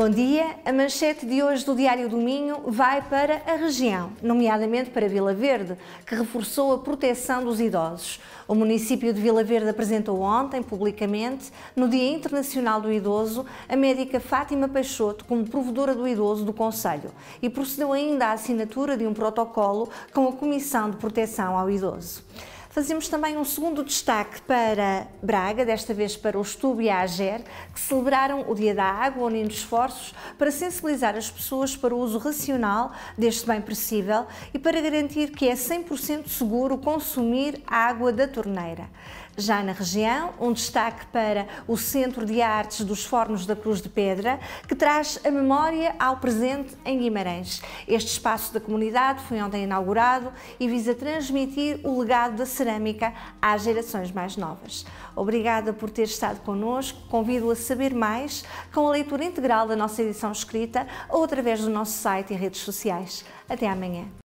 Bom dia. A manchete de hoje do Diário do Minho vai para a região, nomeadamente para Vila Verde, que reforçou a proteção dos idosos. O município de Vila Verde apresentou ontem, publicamente, no Dia Internacional do Idoso, a médica Fátima Peixoto como provedora do idoso do Conselho e procedeu ainda à assinatura de um protocolo com a Comissão de Proteção ao Idoso. Fazemos também um segundo destaque para Braga, desta vez para o Estúdio e a AGER, que celebraram o Dia da Água, unindo esforços para sensibilizar as pessoas para o uso racional deste bem possível e para garantir que é 100% seguro consumir a água da torneira. Já na região, um destaque para o Centro de Artes dos Fornos da Cruz de Pedra, que traz a memória ao presente em Guimarães. Este espaço da comunidade foi ontem inaugurado e visa transmitir o legado da cerâmica às gerações mais novas. Obrigada por ter estado connosco, convido a saber mais com a leitura integral da nossa edição escrita ou através do nosso site e redes sociais. Até amanhã.